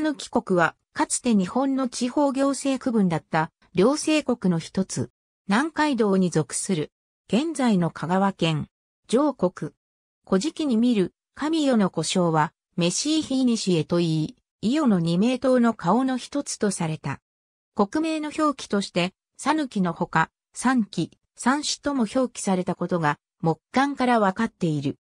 ヌキ国は、かつて日本の地方行政区分だった、両政国の一つ、南海道に属する、現在の香川県、上国。古事記に見る、神代の呼称は、メシーヒーニシエと言い、伊予の二名刀の顔の一つとされた。国名の表記として、ヌキのほか、三鬼、三種とも表記されたことが、木簡からわかっている。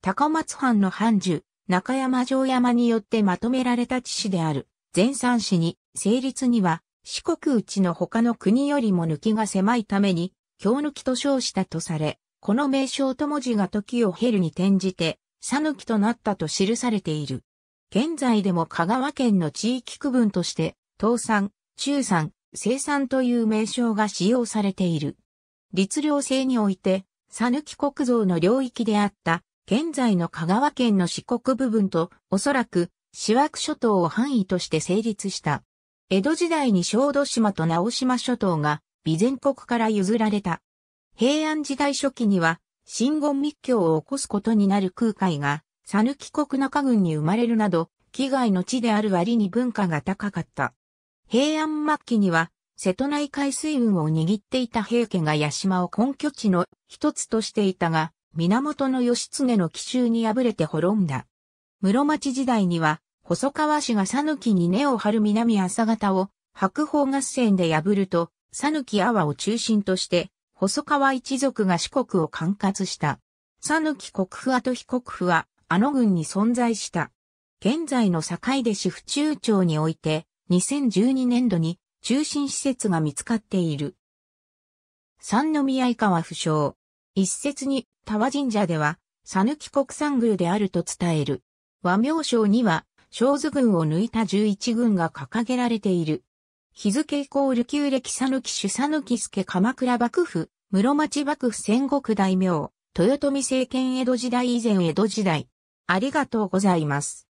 高松藩の藩主、中山城山によってまとめられた地市である、全三市に、成立には、四国内の他の国よりも抜きが狭いために、京抜きと称したとされ、この名称と文字が時を経るに転じて、さぬきとなったと記されている。現在でも香川県の地域区分として、東山、中山、生産という名称が使用されている。律令制において、さぬき国造の領域であった現在の香川県の四国部分と、おそらく、四枠諸島を範囲として成立した。江戸時代に小豆島と直島諸島が、備前国から譲られた。平安時代初期には、新言密教を起こすことになる空海が、讃岐国中郡に生まれるなど、危害の地である割に文化が高かった。平安末期には、瀬戸内海水運を握っていた平家が八島を根拠地の一つとしていたが、源義経の奇襲に敗れて滅んだ。室町時代には、細川氏が讃岐に根を張る南朝方を白鵬合戦で破ると、讃岐阿波を中心として、細川一族が四国を管轄した。讃岐国府跡被国府は、あの軍に存在した。現在の境出市府中町において、2012年度に中心施設が見つかっている。三宮以下は不詳。一説に、多和神社では、さぬき国産宮であると伝える。和名称には、小図軍を抜いた十一軍が掲げられている。日付イコール旧暦さぬき主さぬき助鎌倉幕府、室町幕府戦国大名、豊臣政権江戸時代以前江戸時代。ありがとうございます。